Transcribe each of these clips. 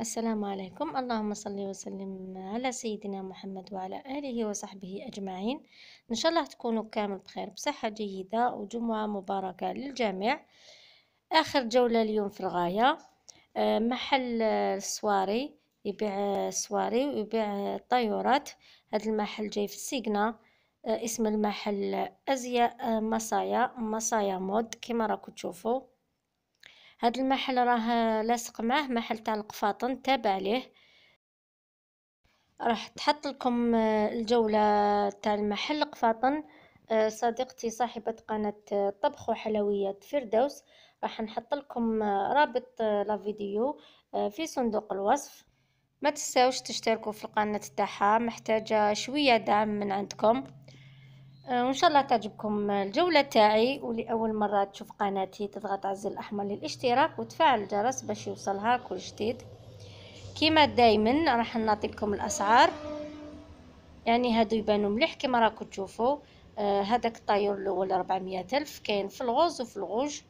السلام عليكم اللهم صل وسلم على سيدنا محمد وعلى آله وصحبه أجمعين إن شاء الله تكونوا كامل بخير بصحة جيدة وجمعة مباركة للجميع آخر جولة اليوم في الغاية آه، محل السواري يبيع السواري ويبيع الطيورات هذا المحل جاي في السيجنا آه، اسم المحل أزياء آه، مصايا مصايا مود كما راكم تشوفوا هاد المحل راه لاصق معاه محل تاع القفاطن تابع ليه راح تحط لكم آه، الجولة تاع المحل قفاطن آه، صديقتي صاحبة قناة آه، طبخ وحلويات فردوس راح نحط لكم رابط لا فيديو في صندوق الوصف ما تنساوش تشتركوا في القناة تاعها محتاجة شوية دعم من عندكم آه، وان شاء الله تعجبكم الجوله تاعي ولاول مره تشوف قناتي تضغط على الزر الاحمر للاشتراك وتفعل الجرس باش يوصلها كل جديد كيما دائما راح نعطي لكم الاسعار يعني هادو يبانو مليح كيما راكم تشوفوا آه هذاك الطيور الاول 400 الف كاين في الغوز وفي الغوج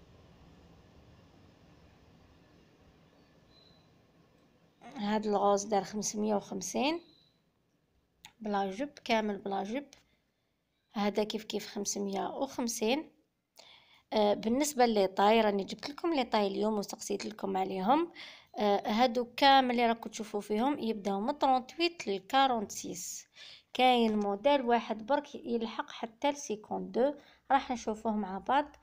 هاد الغوز دار 550 بلا جب كامل بلا جب هذا كيف كيف خمسمية وخمسين آه، بالنسبة لي طاي راني جبت لكم لي طاي اليوم وسقسيت لكم عليهم آه، هادو كامل اللي راكم تشوفوا فيهم يبداو من 38 ل 46 كاين موديل واحد برك يلحق حتى ل 52 راح نشوفوه مع بعض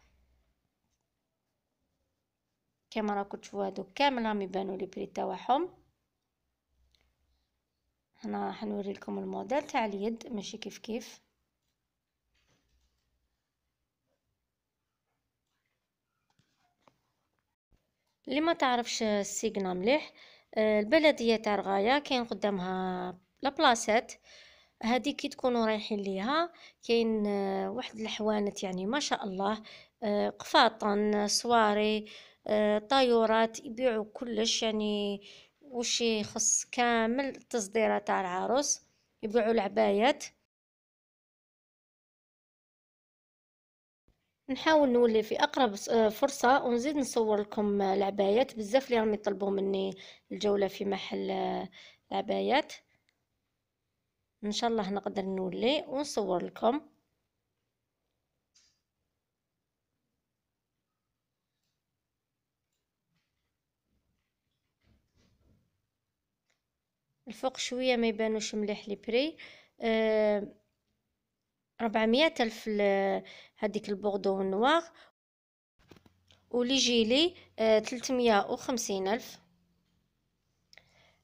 كما راكم تشوفوا هادو كامل راهم يبانوا لي بري تاعهم هنا راح نوري لكم الموديل تاع اليد ماشي كيف كيف اللي ما تعرفش السيغنا مليح آه، البلديه تاع الغايه كاين قدامها لابلاصات هذه كي تكونوا رايحين ليها كاين آه، واحد الحوانت يعني ما شاء الله آه، قفاطن سواري طيورات يبيعوا كلش يعني وش يخص كامل التصديرات تاع العروس يبيعوا العبايات نحاول نولي في اقرب آه، فرصه ونزيد نصور لكم العبايات بزاف اللي راهم يطلبوا مني الجوله في محل آه، العبايات ان شاء الله نقدر نولي ونصور لكم الفوق شويه ما يبانوش مليح لي بري أه ربعمية ألف هذيك البوردو النوار لي جيلي آه، تلتمية خمسين ألف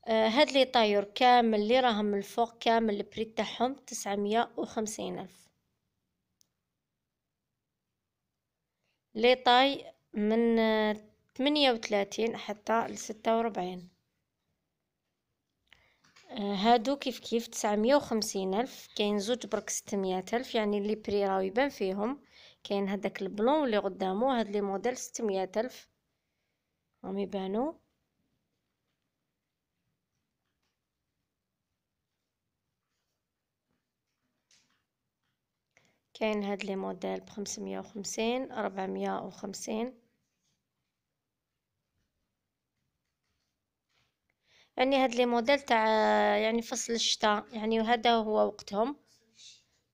آه، هاد لي طايور كامل لي راهم من الفوق كامل البري تاعهم تسعمية خمسين ألف لي طاي من آه، تمنية وثلاثين حتى لستة وربعين هادو كيف كيف تسعمية وخمسين ألف كاين زوج برك ستمية ألف يعني لي بري راهو يبان فيهم كاين هداك البلون اللي قدامو هاد لي موديل ستمية ألف راهم يبانو كاين هاد لي موديل بخمسمية وخمسين ربعمية وخمسين يعني هاد لي موديل تاع يعني فصل الشتاء يعني هذا هو وقتهم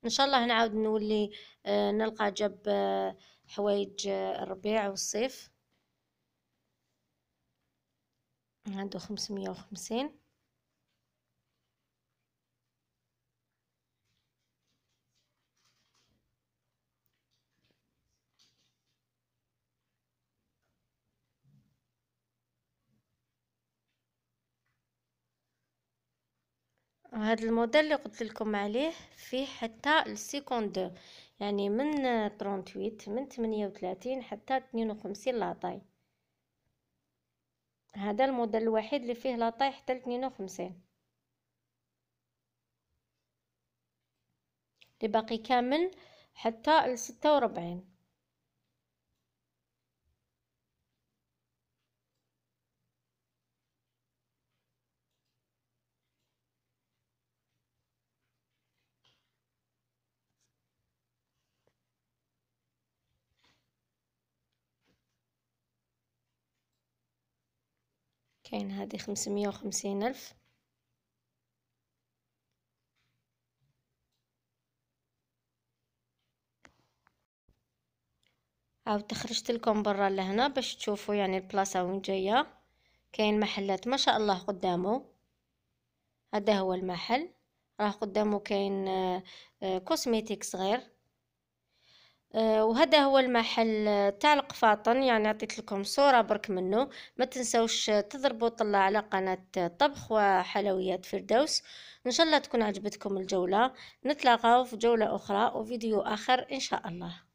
ان شاء الله نعاود نولي آه، نلقى جاب آه، حوايج آه، الربيع والصيف عنده خمسمية وخمسين وهذا الموديل اللي قلت لكم عليه فيه حتى السيكوندور يعني من 38 من 38 حتى 52 لاطاي هذا الموديل الوحيد اللي فيه لاطاي حتى 52 اللي باقي كامل حتى ال 46 كاين هذه خمسمية وخمسين ألف عاود تخرجت لكم برا لهنا باش تشوفوا يعني البلاصه وين جايه كاين محلات ما شاء الله قدامه هذا هو المحل راه قدامه كاين كوزميتيك آه، صغير آه، آه، وهذا هو المحل تاع القفاطن يعني عطيت لكم صورة برك منه ما تنسوش تضربوا طلع على قناة طبخ وحلويات فردوس ان شاء الله تكون عجبتكم الجولة نتلاقاو في جولة اخرى وفيديو اخر ان شاء الله